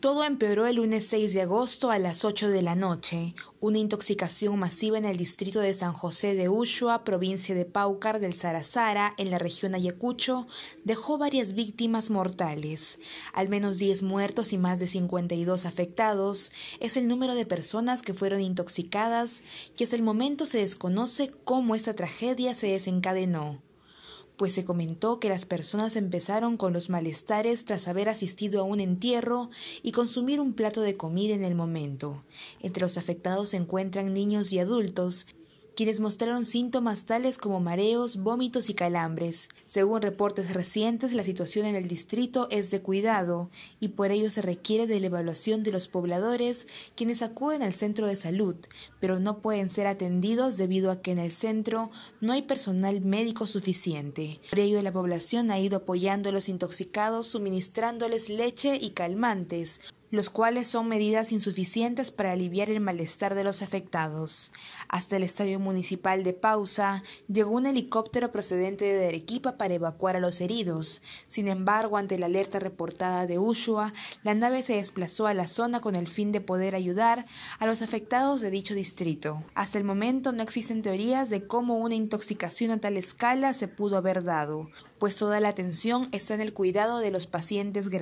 Todo empeoró el lunes 6 de agosto a las 8 de la noche. Una intoxicación masiva en el distrito de San José de Ushua, provincia de Paucar del Sarazara, en la región Ayacucho, dejó varias víctimas mortales. Al menos 10 muertos y más de 52 afectados es el número de personas que fueron intoxicadas y hasta el momento se desconoce cómo esta tragedia se desencadenó pues se comentó que las personas empezaron con los malestares tras haber asistido a un entierro y consumir un plato de comida en el momento. Entre los afectados se encuentran niños y adultos, quienes mostraron síntomas tales como mareos, vómitos y calambres. Según reportes recientes, la situación en el distrito es de cuidado y por ello se requiere de la evaluación de los pobladores quienes acuden al centro de salud, pero no pueden ser atendidos debido a que en el centro no hay personal médico suficiente. Por ello, la población ha ido apoyando a los intoxicados suministrándoles leche y calmantes, los cuales son medidas insuficientes para aliviar el malestar de los afectados. Hasta el estadio municipal de Pausa llegó un helicóptero procedente de Arequipa para evacuar a los heridos. Sin embargo, ante la alerta reportada de Ushua, la nave se desplazó a la zona con el fin de poder ayudar a los afectados de dicho distrito. Hasta el momento no existen teorías de cómo una intoxicación a tal escala se pudo haber dado, pues toda la atención está en el cuidado de los pacientes graves.